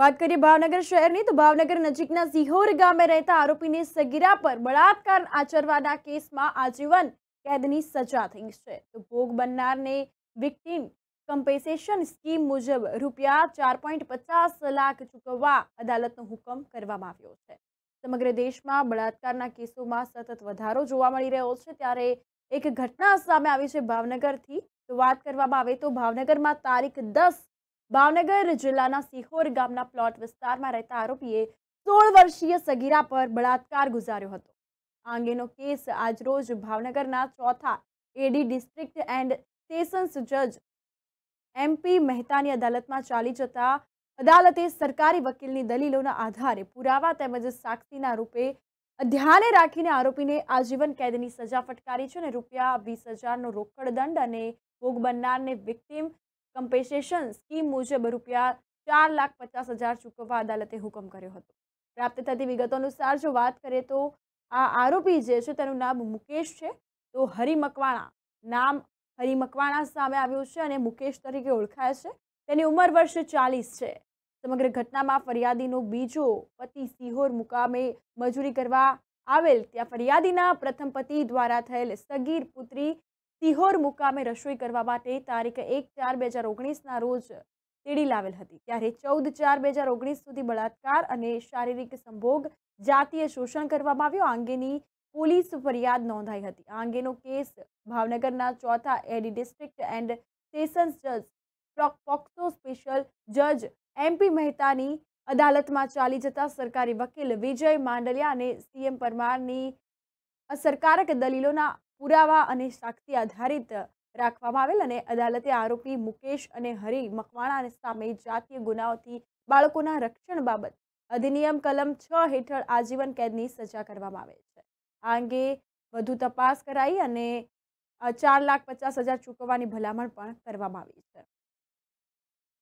વાત કરીએ ભાવનગર શહેરની તો ભાવનગર નજીકના સિહોર ગામે રહેતા આરોપીને સગીરા પર બળાત્કાર આચરવાના કેસમાં આજીવન કેદની સજા થઈ છે તો ભોગ બનનારને વિક્ટીમ કમ્પેન્સેશન સ્કીમ મુજબ રૂપિયા ચાર પોઈન્ટ પચાસ લાખ ચૂકવવા અદાલતનો હુકમ કરવામાં આવ્યો છે સમગ્ર દેશમાં બળાત્કારના કેસોમાં સતત વધારો જોવા મળી રહ્યો છે ત્યારે એક ઘટના સામે આવી છે ભાવનગરથી તો વાત કરવામાં આવે તો ભાવનગરમાં તારીખ દસ ભાવનગર જિલ્લાના સિહોર ગામના પ્લોટ વિસ્તારમાં રહેતા આરોપીએ સોળ વર્ષીય સગીરા પર બળાત્કાર ગુજાર્યો હતો આ અંગેનો કેસ આજરોજ ભાવનગરના ચોથા એડી ડિસ્ટ્રિક્ટ એન્ડ સેશન્સ જજ એમપી મહેતાની અદાલતમાં ચાલી જતા અદાલતે સરકારી વકીલની દલીલોના આધારે પુરાવા તેમજ સાક્ષીના રૂપે ધ્યાને રાખીને આરોપીને આજીવન કેદની સજા ફટકારી છે અને રૂપિયા વીસ હજારનો રોકડ દંડ અને ભોગ બનનારને વિક્ટીમ કમ્પેન્સેશન સ્કીમ મુજબ રૂપિયા ચાર લાખ પચાસ હજાર ચૂકવવા અદાલતે હુકમ કર્યો હતો પ્રાપ્ત થતી વિગતો અનુસાર જો વાત કરીએ તો આ આરોપી જે છે તેનું નામ મુકેશ છે તો હરિમકવાણા નામ હરિમકવાણા સામે આવ્યું છે અને મુકેશ તરીકે ઓળખાય છે તેની ઉંમર વર્ષ ચાલીસ છે સમગ્ર ઘટનામાં ફરિયાદીનો બીજો પતિ સિહોર મુકામે મજૂરી કરવા આવેલ ત્યાં ફરિયાદીના પ્રથમ પતિ દ્વારા થયેલ સગીર પુત્રી તિહોર મુકામે રસોઈ કરવા માટે તારીખ એક ચાર બે હજાર ઓગણીસના રોજ તેડી લાવેલ હતી ત્યારે ચૌદ ચાર બે હજાર ઓગણીસ સુધી બળાત્કાર અને શારીરિક સંભોગ જાતીય શોષણ કરવામાં આવ્યો આ અંગેની પોલીસ ફરિયાદ નોંધાઈ હતી આ અંગેનો કેસ ભાવનગરના ચોથા એડી ડિસ્ટ્રિક્ટ એન્ડ સેશન્સ જજ પોક્સો સ્પેશિયલ જજ એમપી મહેતાની અદાલતમાં ચાલી જતા સરકારી વકીલ વિજય માંડલિયા અને સીએમ પરમારની અસરકારક દલીલોના પુરાવા અને સાક્ષી આધારિત રાખવામાં આવેલ અને અદાલતે આરોપી મુકેશ અને હરિ મકવાણા સામે જાતીય ગુનાઓથી બાળકોના રક્ષણ બાબત અધિનિયમ કલમ છ હેઠળ આજીવન કેદની સજા કરવામાં આવે છે આ અંગે વધુ તપાસ કરાઈ અને ચાર લાખ પચાસ હજાર ચૂકવવાની ભલામણ પણ કરવામાં આવી છે